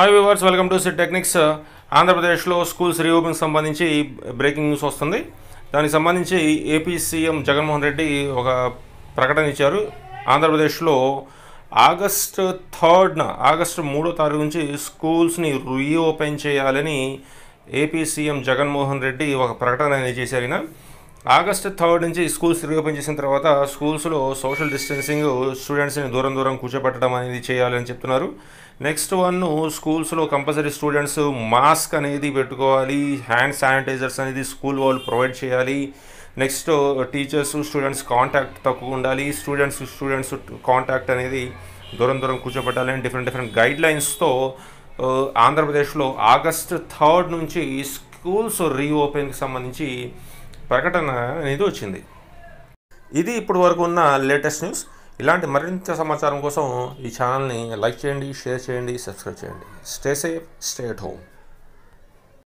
hi viewers welcome to sit technics ఆంధ్రప్రదేశ్లో schools reopen సంబంధించి breaking news వస్తుంది దానికి సంబంధించి ఏపీ సీఎం జగన్మోహన్ రెడ్డి ఒక ప్రకటన ఇచ్చారు ఆంధ్రప్రదేశ్లో ఆగస్ట్ థర్డ్న ఆగస్ట్ మూడో తారీఖు నుంచి స్కూల్స్ని రీఓపెన్ చేయాలని ఏపీ సీఎం జగన్మోహన్ రెడ్డి ఒక ప్రకటన చేశారు ఆగస్టు థర్డ్ నుంచి స్కూల్స్ తిరిగి చేసిన తర్వాత స్కూల్స్లో సోషల్ డిస్టెన్సింగ్ స్టూడెంట్స్ని దూరం దూరం కూర్చోబెట్టడం అనేది చేయాలని చెప్తున్నారు నెక్స్ట్ వన్ స్కూల్స్లో కంపల్సరీ స్టూడెంట్స్ మాస్క్ అనేది పెట్టుకోవాలి హ్యాండ్ శానిటైజర్స్ అనేది స్కూల్ వాళ్ళు ప్రొవైడ్ చేయాలి నెక్స్ట్ టీచర్స్ స్టూడెంట్స్ కాంటాక్ట్ తక్కువ ఉండాలి స్టూడెంట్స్ స్టూడెంట్స్ కాంటాక్ట్ అనేది దూరం దూరం కూర్చోబెట్టాలని డిఫరెంట్ డిఫరెంట్ గైడ్ లైన్స్తో ఆంధ్రప్రదేశ్లో ఆగస్ట్ థర్డ్ నుంచి స్కూల్స్ రీఓపెన్కి సంబంధించి ప్రకటన అనేది వచ్చింది ఇది ఇప్పటి వరకు ఉన్న లేటెస్ట్ న్యూస్ ఇలాంటి మరింత సమాచారం కోసం ఈ ఛానల్ని లైక్ చేయండి షేర్ చేయండి సబ్స్క్రైబ్ చేయండి stay safe stay at home